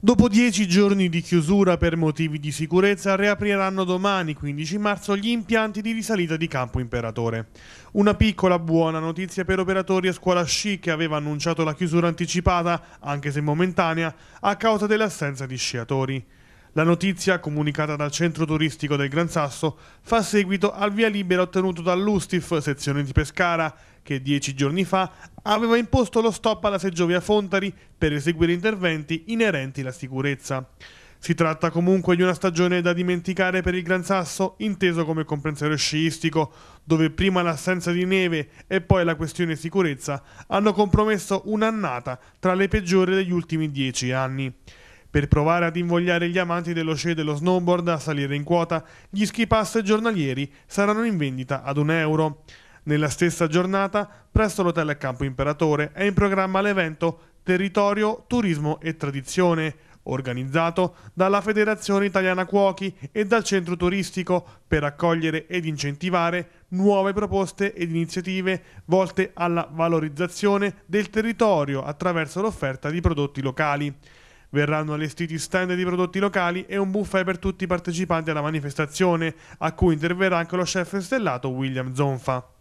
Dopo dieci giorni di chiusura per motivi di sicurezza, riapriranno domani 15 marzo gli impianti di risalita di Campo Imperatore. Una piccola buona notizia per operatori a scuola sci che aveva annunciato la chiusura anticipata, anche se momentanea, a causa dell'assenza di sciatori. La notizia, comunicata dal centro turistico del Gran Sasso, fa seguito al via libera ottenuto dall'Ustif, sezione di Pescara, che dieci giorni fa aveva imposto lo stop alla Seggiovia Fontari per eseguire interventi inerenti alla sicurezza. Si tratta comunque di una stagione da dimenticare per il Gran Sasso, inteso come comprensorio sciistico, dove prima l'assenza di neve e poi la questione sicurezza hanno compromesso un'annata tra le peggiori degli ultimi dieci anni per provare ad invogliare gli amanti dello sci e dello snowboard a salire in quota, gli ski pass giornalieri saranno in vendita ad un euro. Nella stessa giornata, presso l'hotel Campo Imperatore, è in programma l'evento Territorio, Turismo e Tradizione, organizzato dalla Federazione Italiana Cuochi e dal Centro Turistico per accogliere ed incentivare nuove proposte ed iniziative volte alla valorizzazione del territorio attraverso l'offerta di prodotti locali. Verranno allestiti stand di prodotti locali e un buffet per tutti i partecipanti alla manifestazione, a cui interverrà anche lo chef stellato William Zonfa.